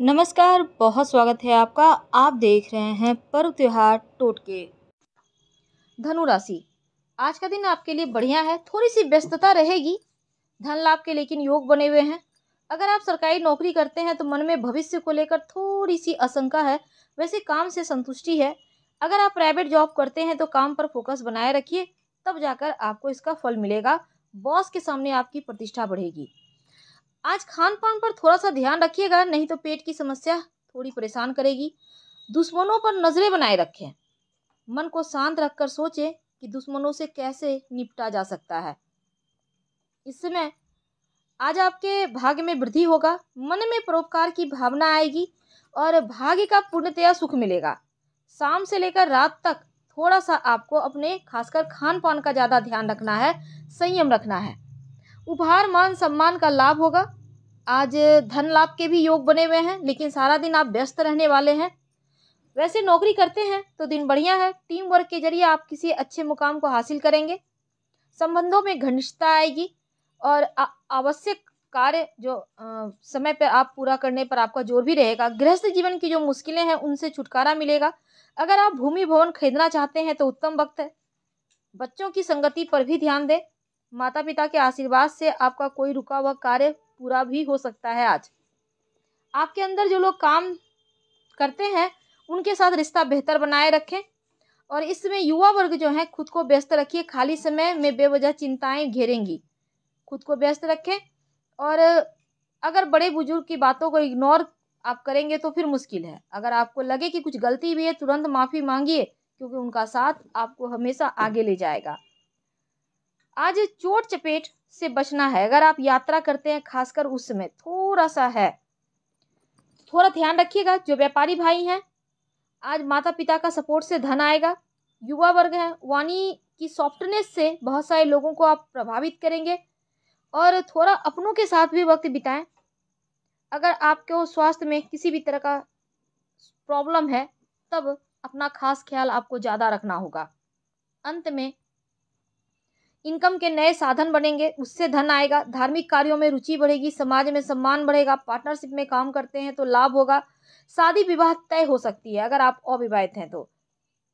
नमस्कार बहुत स्वागत है आपका आप देख रहे हैं पर्व त्योहार टोटके धनु राशि आज का दिन आपके लिए बढ़िया है थोड़ी सी व्यस्तता रहेगी धन लाभ के लेकिन योग बने हुए हैं अगर आप सरकारी नौकरी करते हैं तो मन में भविष्य को लेकर थोड़ी सी आशंका है वैसे काम से संतुष्टि है अगर आप प्राइवेट जॉब करते हैं तो काम पर फोकस बनाए रखिए तब जाकर आपको इसका फल मिलेगा बॉस के सामने आपकी प्रतिष्ठा बढ़ेगी आज खान पान पर थोड़ा सा ध्यान रखिएगा नहीं तो पेट की समस्या थोड़ी परेशान करेगी दुश्मनों पर नज़रें बनाए रखें मन को शांत रखकर सोचें कि दुश्मनों से कैसे निपटा जा सकता है इस समय आज आपके भाग्य में वृद्धि होगा मन में परोपकार की भावना आएगी और भाग्य का पूर्णतया सुख मिलेगा शाम से लेकर रात तक थोड़ा सा आपको अपने खासकर खान पान का ज़्यादा ध्यान रखना है संयम रखना है उपहार मान सम्मान का लाभ होगा आज धन लाभ के भी योग बने हुए हैं लेकिन सारा दिन आप व्यस्त रहने वाले हैं वैसे नौकरी करते हैं तो दिन बढ़िया है टीम वर्क के जरिए आप किसी अच्छे मुकाम को हासिल करेंगे संबंधों में घनिष्ठता आएगी और आवश्यक कार्य जो आ, समय पर आप पूरा करने पर आपका जोर भी रहेगा गृहस्थ जीवन की जो मुश्किलें हैं उनसे छुटकारा मिलेगा अगर आप भूमि भवन खरीदना चाहते हैं तो उत्तम वक्त है बच्चों की संगति पर भी ध्यान दें माता पिता के आशीर्वाद से आपका कोई रुका हुआ कार्य पूरा भी हो सकता है आज आपके अंदर जो लोग काम करते हैं उनके साथ रिश्ता बेहतर बनाए रखें और इसमें युवा वर्ग जो है खुद को व्यस्त रखिए खाली समय में बेवजह चिंताएं घेरेंगी खुद को व्यस्त रखें और अगर बड़े बुजुर्ग की बातों को इग्नोर आप करेंगे तो फिर मुश्किल है अगर आपको लगे कि कुछ गलती भी है तुरंत माफ़ी मांगिए क्योंकि उनका साथ आपको हमेशा आगे ले जाएगा आज चोट चपेट से बचना है अगर आप यात्रा करते हैं खासकर उस समय थोड़ा सा है थोड़ा ध्यान रखिएगा जो व्यापारी भाई हैं आज माता पिता का सपोर्ट से धन आएगा युवा वर्ग है वाणी की सॉफ्टनेस से बहुत सारे लोगों को आप प्रभावित करेंगे और थोड़ा अपनों के साथ भी वक्त बिताएं अगर आपके स्वास्थ्य में किसी भी तरह का प्रॉब्लम है तब अपना खास ख्याल आपको ज़्यादा रखना होगा अंत में इनकम के नए साधन बनेंगे उससे धन आएगा धार्मिक कार्यों में रुचि बढ़ेगी समाज में सम्मान बढ़ेगा पार्टनरशिप में काम करते हैं तो लाभ होगा शादी विवाह तय हो सकती है अगर आप अविवाहित हैं तो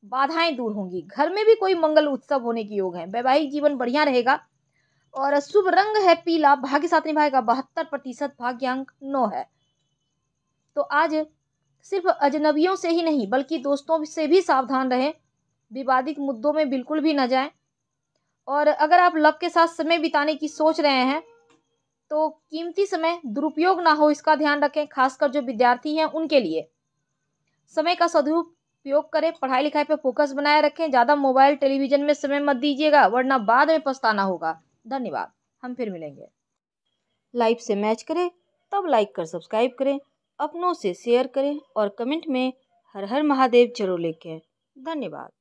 बाधाएं दूर होंगी घर में भी कोई मंगल उत्सव होने के योग है वैवाहिक जीवन बढ़िया रहेगा और शुभ रंग है पीला भाग्य साथ निभाएगा बहत्तर प्रतिशत भाग्यांक नौ है तो आज सिर्फ अजनबियों से ही नहीं बल्कि दोस्तों से भी सावधान रहें विवादित मुद्दों में बिल्कुल भी न जाएं और अगर आप लव के साथ समय बिताने की सोच रहे हैं तो कीमती समय दुरुपयोग ना हो इसका ध्यान रखें खासकर जो विद्यार्थी हैं उनके लिए समय का सदुपयोग करें पढ़ाई लिखाई पर फोकस बनाए रखें ज़्यादा मोबाइल टेलीविज़न में समय मत दीजिएगा वरना बाद में पछताना होगा धन्यवाद हम फिर मिलेंगे लाइव से मैच करें तब लाइक कर सब्सक्राइब करें अपनों से शेयर करें और कमेंट में हर हर महादेव जरूर लिखें धन्यवाद